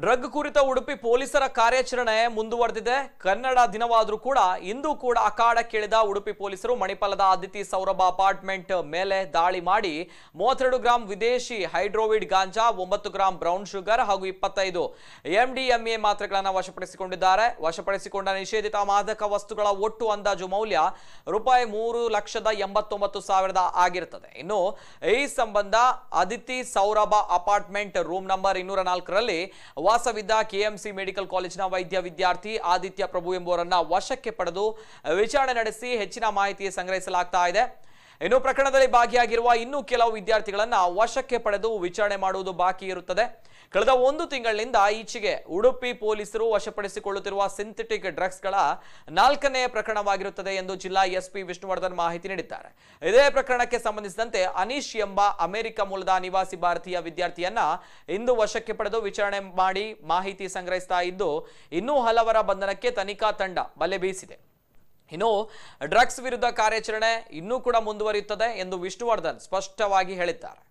drug ಕುರಿತ ಉಡುಪಿ ಪೊಲೀಸರ ಕಾರ್ಯಾಚರಣೆ ಮುಂದುವರೆದಿದೆ ಕನ್ನಡ ದಿನವಾದರೂ ಕೂಡ ಇಂದು ಕೂಡ ಕೇಳಿದ ಉಡುಪಿ ಪೊಲೀಸರು ಮಣಿಪಾಲದ ಅದಿತಿ ಸೌರಭ ಅಪಾರ್ಟ್ಮೆಂಟ್ ಮೇಲೆ ದಾಳಿ ಮಾಡಿ ಮೂವತ್ತೆರಡು ಗ್ರಾಂ ವಿದೇಶಿ ಹೈಡ್ರೋವಿಡ್ ಗಾಂಜಾ ಒಂಬತ್ತು ಗ್ರಾಂ ಬ್ರೌನ್ ಶುಗರ್ ಹಾಗೂ ಇಪ್ಪತ್ತೈದು ಎಂಡಿಎಂಎ ಮಾತ್ರೆಗಳನ್ನು ವಶಪಡಿಸಿಕೊಂಡಿದ್ದಾರೆ ವಶಪಡಿಸಿಕೊಂಡ ನಿಷೇಧಿತ ಮಾದಕ ವಸ್ತುಗಳ ಒಟ್ಟು ಅಂದಾಜು ಮೌಲ್ಯ ರೂಪಾಯಿ ಮೂರು ಲಕ್ಷದ ಎಂಬತ್ತೊಂಬತ್ತು ಸಾವಿರದ ಆಗಿರುತ್ತದೆ ಇನ್ನು ಈ ಸಂಬಂಧ Aditi Saurabh apartment room number ಇನ್ನೂರ ನಾಲ್ಕರಲ್ಲಿ ವಾಸವಿದ್ದ ಕೆಎಂಸಿ ಮೆಡಿಕಲ್ ಕಾಲೇಜಿನ ವೈದ್ಯ ವಿದ್ಯಾರ್ಥಿ ಆದಿತ್ಯ ಪ್ರಭು ಎಂಬುವರನ್ನ ವಶಕ್ಕೆ ಪಡೆದು ವಿಚಾರಣೆ ನಡೆಸಿ ಹೆಚ್ಚಿನ ಮಾಹಿತಿ ಸಂಗ್ರಹಿಸಲಾಗ್ತಾ ಇದೆ ಇನ್ನು ಪ್ರಕರಣದಲ್ಲಿ ಭಾಗಿಯಾಗಿರುವ ಇನ್ನೂ ಕೆಲವು ವಿದ್ಯಾರ್ಥಿಗಳನ್ನ ವಶಕ್ಕೆ ಪಡೆದು ವಿಚಾರಣೆ ಮಾಡುವುದು ಬಾಕಿ ಇರುತ್ತದೆ ಕಳೆದ ಒಂದು ತಿಂಗಳಿನಿಂದ ಈಚೆಗೆ ಉಡುಪಿ ಪೊಲೀಸರು ವಶಪಡಿಸಿಕೊಳ್ಳುತ್ತಿರುವ ಸಿಂಥೆಟಿಕ್ ಡ್ರಗ್ಸ್ಗಳ ನಾಲ್ಕನೇ ಪ್ರಕರಣವಾಗಿರುತ್ತದೆ ಎಂದು ಜಿಲ್ಲಾ ಎಸ್ಪಿ ವಿಷ್ಣುವರ್ಧನ್ ಮಾಹಿತಿ ನೀಡಿದ್ದಾರೆ ಇದೇ ಪ್ರಕರಣಕ್ಕೆ ಸಂಬಂಧಿಸಿದಂತೆ ಅನೀಶ್ ಎಂಬ ಅಮೆರಿಕ ಮೂಲದ ನಿವಾಸಿ ಭಾರತೀಯ ವಿದ್ಯಾರ್ಥಿಯನ್ನ ಇಂದು ವಶಕ್ಕೆ ಪಡೆದು ವಿಚಾರಣೆ ಮಾಡಿ ಮಾಹಿತಿ ಸಂಗ್ರಹಿಸ್ತಾ ಇದ್ದು ಇನ್ನೂ ಹಲವರ ಬಂಧನಕ್ಕೆ ತನಿಖಾ ತಂಡ ಬಲೆ ಬೀಸಿದೆ ಇನ್ನು ಡ್ರಗ್ಸ್ ವಿರುದ್ಧ ಕಾರ್ಯಾಚರಣೆ ಇನ್ನೂ ಕೂಡ ಮುಂದುವರಿಯುತ್ತದೆ ಎಂದು ವಿಷ್ಣುವರ್ಧನ್ ಸ್ಪಷ್ಟವಾಗಿ ಹೇಳಿದ್ದಾರೆ